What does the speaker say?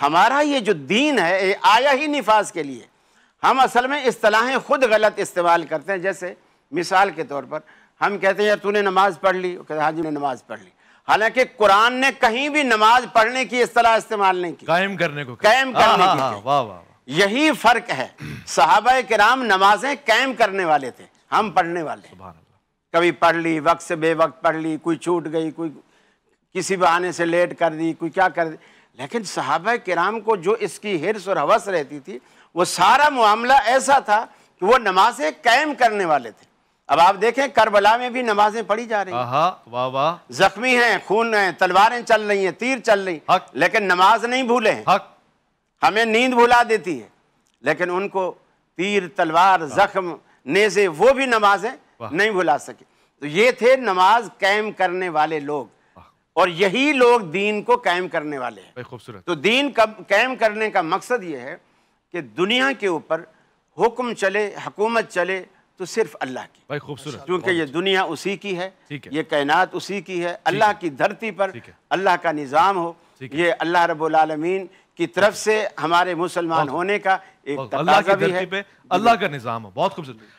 हमारा ये जो दीन है ये आया ही निफाज के लिए हम असल में असलाहें खुद गलत इस्तेमाल करते हैं जैसे मिसाल के तौर पर हम कहते हैं यार तूने नमाज पढ़ ली कहते हाँ जी ने नमाज पढ़ ली हालांकि कुरान ने कहीं भी नमाज पढ़ने की असलाह इस्तेमाल नहीं की कायम करने को कायम करने हाँ, की हाँ, हाँ, यही फ़र्क है साहबा कराम नमाजें कायम करने वाले थे हम पढ़ने वाले कभी पढ़ ली वक्त से बेवक्त पढ़ ली कोई छूट गई कोई किसी बहाने से लेट कर दी कोई क्या कर दी लेकिन सहाबा कराम को जो इसकी हिरस और हवस रहती थी वो सारा मामला ऐसा था कि वो नमाजें कायम करने वाले थे अब आप देखें करबला में भी नमाजें पढ़ी जा रही हैं वाह वाह जख्मी हैं खून हैं तलवारें चल रही हैं तीर चल रही हक। लेकिन नमाज नहीं भूले हैं हक। हमें नींद भुला देती है लेकिन उनको तीर तलवार जख्म नेजे वो भी नमाजें नहीं भुला सके तो ये थे नमाज कैम करने वाले लोग और यही लोग दीन को कायम करने वाले हैं खूबसूरत तो दीन का कायम करने का मकसद ये है कि दुनिया के ऊपर हुक्म चले हकूमत चले तो सिर्फ अल्लाह की भाई खूबसूरत क्योंकि ये दुनिया उसी की है, है। ये कायनात उसी की है अल्लाह की धरती पर अल्लाह का निज़ाम हो ये अल्लाह रबालमीन की तरफ से हमारे मुसलमान होने का एक अल्लाह का निज़ाम हो बहुत खूबसूरत